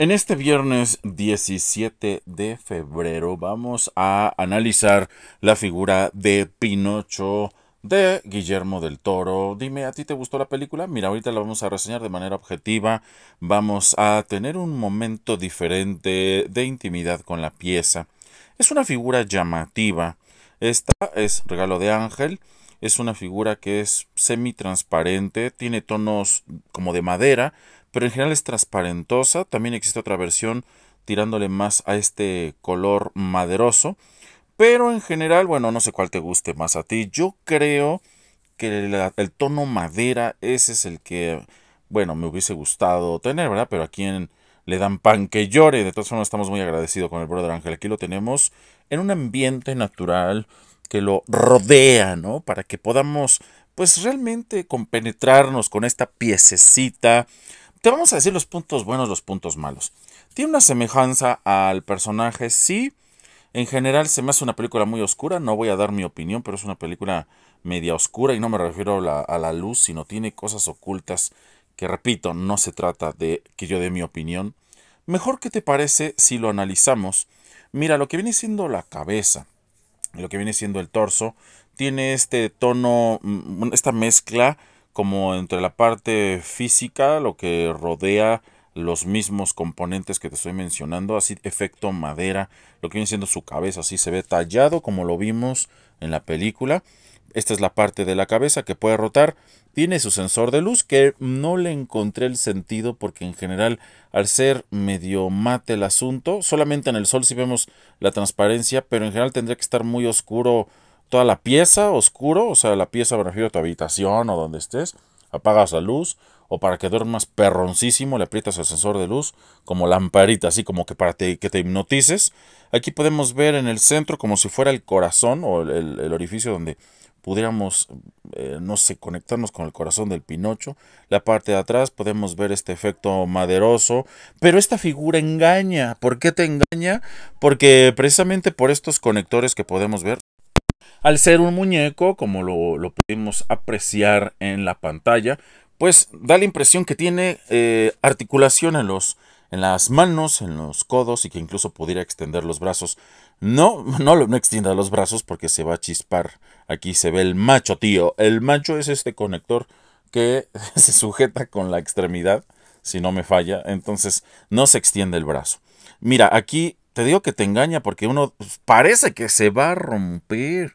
En este viernes 17 de febrero vamos a analizar la figura de Pinocho de Guillermo del Toro. Dime, ¿a ti te gustó la película? Mira, ahorita la vamos a reseñar de manera objetiva. Vamos a tener un momento diferente de intimidad con la pieza. Es una figura llamativa. Esta es Regalo de Ángel es una figura que es semi-transparente, tiene tonos como de madera, pero en general es transparentosa. También existe otra versión tirándole más a este color maderoso. Pero en general, bueno, no sé cuál te guste más a ti. Yo creo que el, tono madera, ese es el que, bueno, me hubiese gustado tener, ¿verdad? Pero a quien le dan pan que llore. De todas formas, estamos muy agradecidos con el brother Ángel. Aquí lo tenemos en un ambiente natural, que lo rodea, ¿no? Para que podamos, pues realmente compenetrarnos con esta piececita. Te vamos a decir los puntos buenos, los puntos malos. Tiene una semejanza al personaje, sí. En general se me hace una película muy oscura, no voy a dar mi opinión, pero es una película media oscura y no me refiero a la, a la luz, sino tiene cosas ocultas que, repito, no se trata de que yo dé mi opinión. Mejor que te parece si lo analizamos. Mira, lo que viene siendo la cabeza lo que viene siendo el torso, tiene este tono, mm, mm, esta mezcla como entre la parte física, lo que rodea los mismos componentes que te estoy mencionando, así efecto madera, lo que viene siendo su cabeza, así se ve tallado como lo vimos en la película esta es la parte de la cabeza que puede rotar. Tiene su sensor de luz que no le encontré el sentido porque en general al ser medio mate el asunto, solamente en el sol si vemos la transparencia, pero en general tendría que estar muy oscuro toda la pieza, oscuro, o sea, la pieza me refiero a tu habitación o donde estés, apagas la luz o para que duermas perroncísimo le aprietas el sensor de luz como lamparita, así como que para que te hipnotices. Aquí podemos ver en el centro como si fuera el corazón o el orificio donde pudiéramos, eh, no sé, conectarnos con el corazón del Pinocho. La parte de atrás podemos ver este efecto maderoso, pero esta figura engaña. ¿Por qué te engaña? Porque precisamente por estos conectores que podemos ver, al ser un muñeco, como lo, lo pudimos apreciar en la pantalla, pues da la impresión que tiene eh, articulación en los en las manos, en los codos y que incluso pudiera extender los brazos. No, no, no extienda los brazos porque se va a chispar. Aquí se ve el macho, tío. El macho es este conector que se sujeta con la extremidad, si no me falla. Entonces no se extiende el brazo. Mira, aquí te digo que te engaña porque uno parece que se va a romper.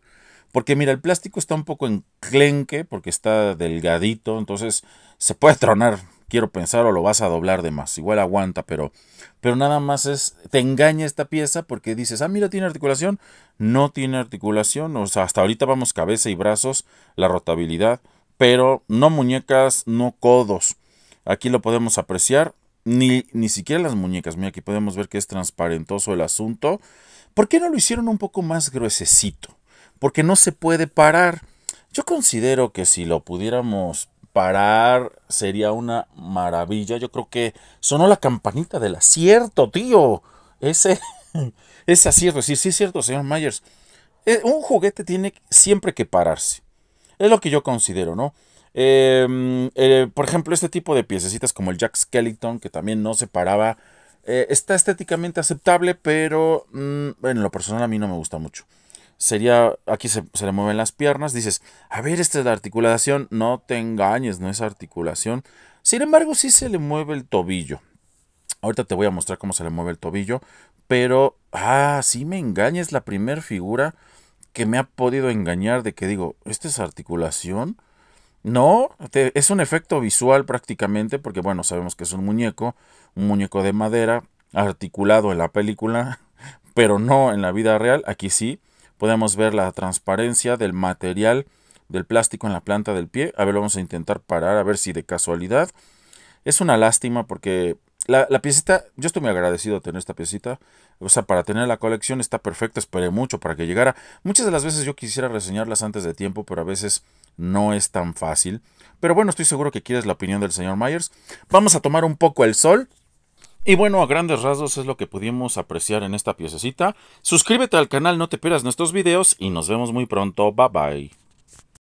Porque mira, el plástico está un poco enclenque porque está delgadito, entonces se puede tronar quiero pensar o lo vas a doblar de más. Igual aguanta, pero, pero nada más es, te engaña esta pieza porque dices, ah, mira, tiene articulación, no tiene articulación, o sea, hasta ahorita vamos cabeza y brazos, la rotabilidad, pero no muñecas, no codos. Aquí lo podemos apreciar, ni, ni siquiera las muñecas, mira, aquí podemos ver que es transparentoso el asunto. ¿Por qué no lo hicieron un poco más gruesecito? Porque no se puede parar. Yo considero que si lo pudiéramos parar sería una maravilla. Yo creo que sonó la campanita del acierto, tío. Ese, ese acierto, sí, sí es cierto, señor Myers. Eh, un juguete tiene siempre que pararse. Es lo que yo considero, ¿no? Em, eh, por ejemplo, este tipo de piececitas como el Jack Skeleton, que también no se paraba, eh, está estéticamente aceptable, pero mm, en lo personal a mí no me gusta mucho sería, aquí se, le mueven las piernas, dices, a ver, esta es la articulación, no te engañes, no es articulación. Sin embargo, sí se le mueve el tobillo. Ahorita te voy a mostrar cómo se le mueve el tobillo, pero, ah, sí me engañes, la primera figura que me ha podido engañar de que digo, ¿esta es articulación? No, es un efecto visual prácticamente, porque bueno, sabemos que es un muñeco, un muñeco de madera, articulado en la película, pero no en la vida real, aquí sí Podemos ver la transparencia del material del plástico en la planta del pie. A ver, vamos a intentar parar, a ver si de casualidad. Es una lástima porque la, la piecita, yo estoy muy agradecido de tener esta piecita. O sea, para tener la colección está perfecta, esperé mucho para que llegara. Muchas de las veces yo quisiera reseñarlas antes de tiempo, pero a veces no es tan fácil. Pero bueno, estoy seguro que quieres la opinión del señor Myers. Vamos a tomar un poco el sol. Y bueno, a grandes rasgos es lo que pudimos apreciar en esta piececita. Suscríbete al canal, no te pierdas nuestros videos y nos vemos muy pronto. Bye bye.